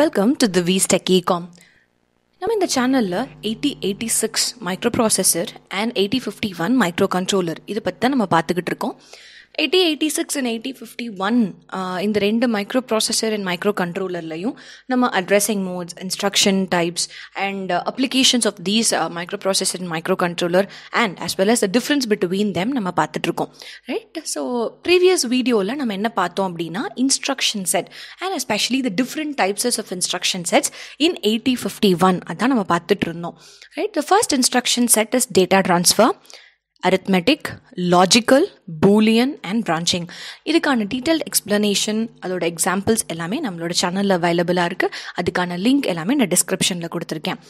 Welcome to the வீஸ் tech இகாம் நம்ம இந்த சேனலில் eighty eighty six microprocessor and eighty fifty one microcontroller இதை பற்றி தான் நம்ம பார்த்துக்கிட்டு இருக்கோம் eighty eighty six and eighty fifty one இந்த ரெண்டு மைக்ரோ ப்ராசஸர் அண்ட் மைக்ரோ கண்ட்ரோலர்லையும் நம்ம addressing modes instruction types and applications of these microprocessor and microcontroller and as well as the difference between them நம்ம பார்த்துட்ருக்கோம் right so previous வீடியோவில் நம்ம என்ன பார்த்தோம் அப்படின்னா instruction set and especially the different types of instruction sets in eighty fifty one அதான் நம்ம பார்த்துட்டு இருந்தோம் right the first instruction set is data transfer arithmetic logical Boolean and branching இதுக்கான டீட்டெயில் எக்ஸ்ப்ளனேஷன் அதோட எக்ஸாம்பிள்ஸ் எல்லாமே நம்மளோட சேனலில் அவைலபிளாக இருக்குது அதுக்கான லிங்க் எல்லாமே நான் டிஸ்கிரிப்ஷனில் கொடுத்துருக்கேன்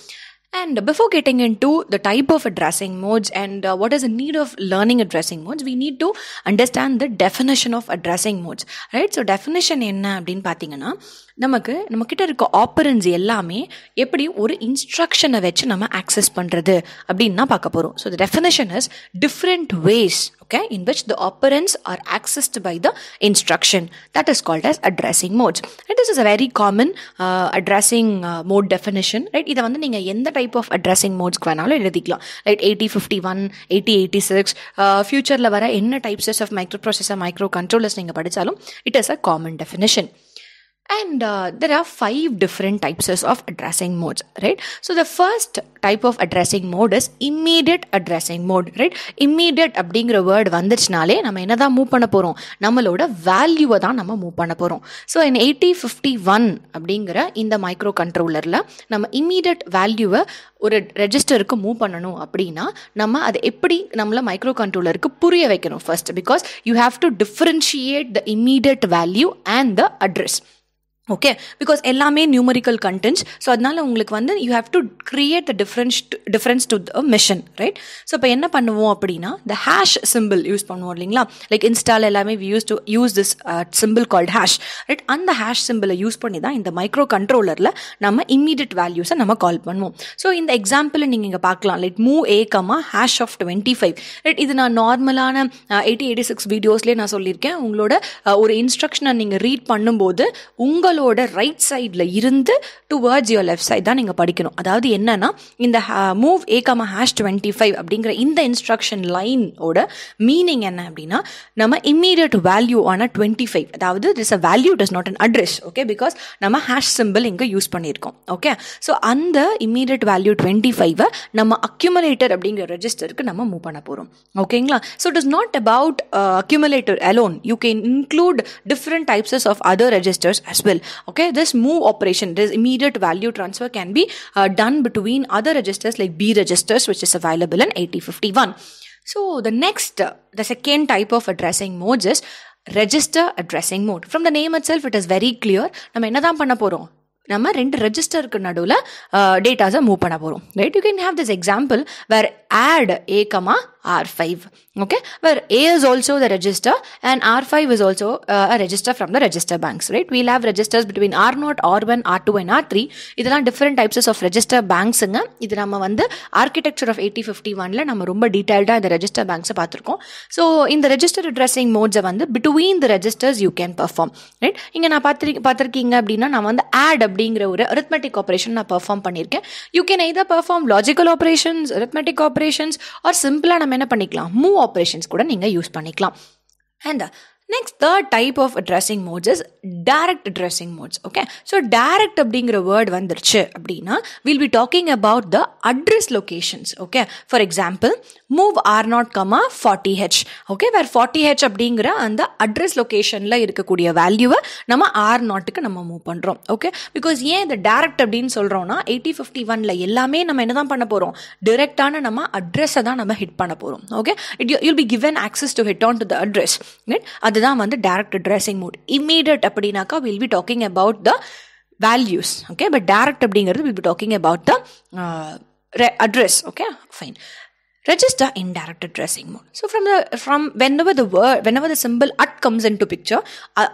And before getting into the type of addressing modes and uh, what is the need of learning addressing modes, we need to understand the definition of addressing modes, right? So definition என்ன அப்படின்னு பார்த்தீங்கன்னா நமக்கு நம்ம கிட்ட இருக்க appearance எல்லாமே எப்படி ஒரு இன்ஸ்ட்ரக்ஷனை வச்சு நம்ம ஆக்சஸ் பண்ணுறது அப்படின்னு தான் பார்க்க போகிறோம் so the definition is different ways okay, in which the operands are accessed by the instruction. That is called as addressing modes. And this is a very common uh, addressing uh, mode definition, right? இதை வந்து நீங்கள் எந்த type of addressing மோட்ஸ்க்கு வேணாலும் எழுதிக்கலாம் light eighty fifty one eighty eighty six ஃபியூச்சரில் வர என்ன types of microprocessor microcontrollers நீங்கள் படித்தாலும் it is a common definition and uh, there are five different types of addressing modes right so the first type of addressing mode is immediate addressing mode right immediate அப்படிங்கிற word வந்துச்சுனாலே நம்ம என்ன தான் move பண்ண போகிறோம் நம்மளோட வேல்யூவை தான் நம்ம மூவ் பண்ண போகிறோம் so in eighty fifty one அப்படிங்கிற இந்த மைக்ரோ கண்ட்ரோலரில் நம்ம இம்மீடியட் வேல்யூவை ஒரு ரெஜிஸ்டருக்கு மூவ் பண்ணணும் அப்படின்னா நம்ம அதை எப்படி நம்மளை மைக்ரோ கண்ட்ரோலருக்கு புரிய வைக்கணும் first because you have to differentiate the immediate value and the address okay because எல்லாமே நியூமரிக்கல் கண்டென்ட்ஸ் ஸோ அதனால் உங்களுக்கு வந்து you have to create the difference difference to the machine right so இப்போ என்ன பண்ணுவோம் அப்படின்னா த ஹேஷ் சிம்பிள் யூஸ் பண்ணுவோம் இல்லைங்களா லைக் இன்ஸ்டால் எல்லாமே we use to use this symbol called hash right அந்த ஹேஷ் சிம்பிளை யூஸ் பண்ணி தான் இந்த மைக்ரோ கண்ட்ரோலரில் நம்ம இம்மீடியட் வேல்யூஸை நம்ம கால் பண்ணுவோம் ஸோ இந்த எக்ஸாம்பிளை நீங்கள் இங்கே பார்க்கலாம் like move A comma hash of twenty five right இது நான் நார்மலான எயிட்டி எயிட்டி சிக்ஸ் வீடியோஸ்லேயே நான் சொல்லியிருக்கேன் உங்களோட uh, ஒரு இன்ஸ்ட்ரக்ஷனை நீங்கள் ரீட் பண்ணும்போது உங்கள் உங்களோட ரைட் சைடில் இருந்து டுவர்ட்ஸ் யோர் லெஃப்ட் சைட் தான் நீங்கள் படிக்கணும் அதாவது என்னென்னா இந்த move a comma hash twenty five அப்படிங்கிற இந்த இன்ஸ்ட்ரக்ஷன் லைனோட மீனிங் என்ன அப்படின்னா நம்ம இம்மீடியட் வேல்யூ ஆனால் டுவெண்ட்டி ஃபைவ் அதாவது this uh value does not an address okay because நம்ம ஹேஷ் சிம்பிள் இங்கே யூஸ் பண்ணியிருக்கோம் ஓகே ஸோ அந்த இம்மீடியட் வேல்யூ டுவெண்ட்டி ஃபைவை நம்ம அக்யூமலேட்டர் அப்படிங்கிற ரெஜிஸ்டருக்கு நம்ம மூவ் பண்ண போகிறோம் ஓகேங்களா so it is not about accumulator alone you can include different types of other registers as well okay this move operation this immediate value transfer can be uh, done between other registers like b registers which is available in 8051 so the next uh, the second type of addressing modes is register addressing mode from the name itself it is very clear நம்ம என்னதான் பண்ண போறோம் நம்ம ரெண்டு ரெஜிஸ்டருக்கு நடுவில் டேட்டாஸை move பண்ண போகிறோம் right you can have this example where add a comma r5 okay where a is also the register and r5 is also uh, a register from the register banks right we'll have registers between r0 r1 r2 and r3 இதெல்லாம் different types of register banksங்க இது நம்ம வந்து architecture of 8051ல நம்ம ரொம்ப டீடைல்டா the register banks பார்த்திருக்கோம் so the register addressing modes வந்து between the registers you can perform right இங்க நான் பார்த்திருக்கீங்க அப்படின்னா நான் வந்து add அப்படிங்கிற ஒரு arithmetic operation Na perform பண்ணியிருக்கேன் you can either perform logical operations arithmetic operations operations are சிம்பிளாக நம்ம என்ன பண்ணிக்கலாம் மூவ் ஆப்ரேஷன்ஸ் கூட நீங்கள் யூஸ் பண்ணிக்கலாம் and next third type of addressing modes is direct addressing modes okay so direct அப்படிங்கிற word வந்துருச்சு அப்படின்னா will be talking about the address locations okay for example move R naught comma forty H okay where forty H அப்படிங்கிற அந்த address லொக்கேஷனில் இருக்கக்கூடிய வேல்யூவை நம்ம R நாட்டுக்கு நம்ம மூவ் பண்ணுறோம் ஓகே பிகாஸ் ஏன் இந்த டேரக்ட் அப்படின்னு சொல்கிறோன்னா எயிட்டி ஃபிஃப்டி ஒனில் எல்லாமே நம்ம என்ன தான் பண்ண போகிறோம் டிரெக்டான நம்ம அட்ரஸை தான் நம்ம ஹிட் பண்ண போகிறோம் okay it you you'll be given access to hit on to the address அதுதான் வந்து டேரக்ட் அட்ரஸிங் மூட் இம்மீடியட் அப்படின்னாக்கா will be talking about the values okay but direct அப்படிங்கிறது will be talking about the address okay fine register indirect addressing mode so from the from whenever the word whenever the symbol at comes into picture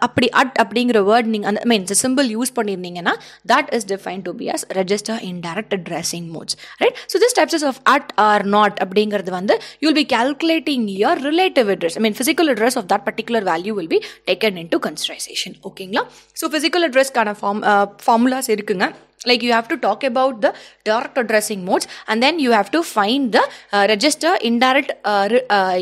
அப்படி at அப்படிங்கிற word நீங்கள் அந்த means the symbol use பண்ணியிருந்தீங்கன்னா that is defined to be as register indirect addressing modes right so these types of at or not அப்படிங்கிறது வந்து will be calculating your relative address I mean physical address of that particular value will be taken into consideration ஓகேங்களா so physical address கான form formulas இருக்குங்க like you have to talk about the direct addressing modes and then you have to find the uh, register indirect uh, uh,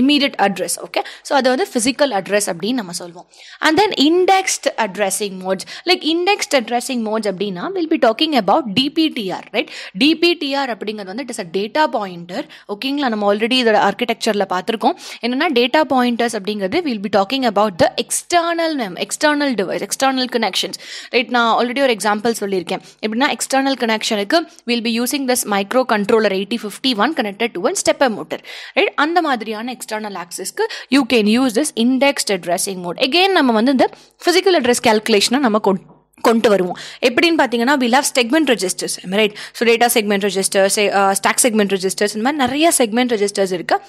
immediate address okay so அதை வந்து physical address அப்படின்னு நம்ம சொல்லுவோம் and then indexed addressing modes like indexed addressing modes அப்படின்னா will be talking about DPTR right DPTR அப்படிங்கிறது வந்து it is a data pointer ஓகேங்களா நம்ம ஆல்ரெடி இதோட ஆர்கிடெக்சரில் பார்த்துருக்கோம் என்னென்னா டேட்டா பாயிண்டர்ஸ் அப்படிங்கிறது will be talking about the external mem external device external connections right நான் ஆல்ரெடி ஒரு எக்ஸாம்பிள் சொல்லியிருக்கேன் எப்படின்னா எக்ஸ்டர்னல் கனெக்ஷனுக்கு will be using this microcontroller eighty fifty one connected to one stepper motor right அந்த மாதிரியான external ஆக்சிஸ்க்கு you can use this indexed addressing mode again நம்ம வந்து இந்த ஃபிசிக்கல் அட்ரஸ் கேல்குலேஷனை நம்ம கொண்டு கொண்டு வருவோம் எப்படின்னு பார்த்தீங்கன்னா will have segment registers right so data segment registers stack segment registers இந்த மாதிரி நிறைய செக்மெண்ட் ரெஜிஸ்டர்ஸ் இருக்குது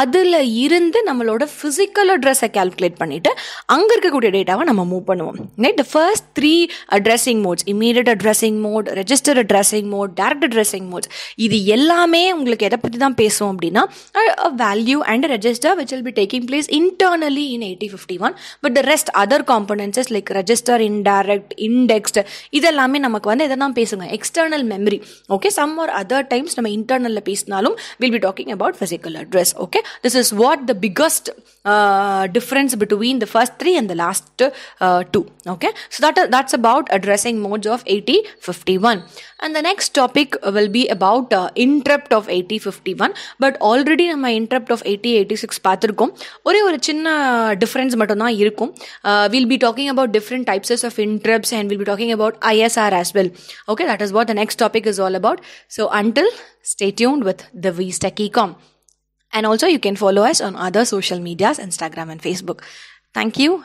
அதில் இருந்து நம்மளோட ஃபிசிக்கல் அட்ரஸை கேல்குலேட் பண்ணிவிட்டு அங்கே இருக்கக்கூடிய டேட்டாவை நம்ம மூவ் பண்ணுவோம் right the first three addressing modes immediate addressing mode register addressing mode direct addressing modes இது எல்லாமே உங்களுக்கு எதை பற்றி தான் பேசுவோம் அப்படின்னா value and register which will be taking place internally in eighty fifty one but the rest other components like register indirect indexed இதெல்லாமே நமக்கு வந்து எதை தான் பேசுங்க external memory okay some or other times நம்ம இன்டர்னலில் பேசினாலும் will be talking about physical address okay okay this is what the biggest uh, difference between the first three and the last uh, two okay so that that's about addressing modes of 8051 and the next topic will be about uh, interrupt of 8051 but already in my interrupt of 8086 path difference matana irukum we'll be talking about different types of interrupts and we'll be talking about isr as well okay that is what the next topic is all about so until stay tuned with the vstechcom e and also you can follow us on other social medias, Instagram and Facebook. Thank you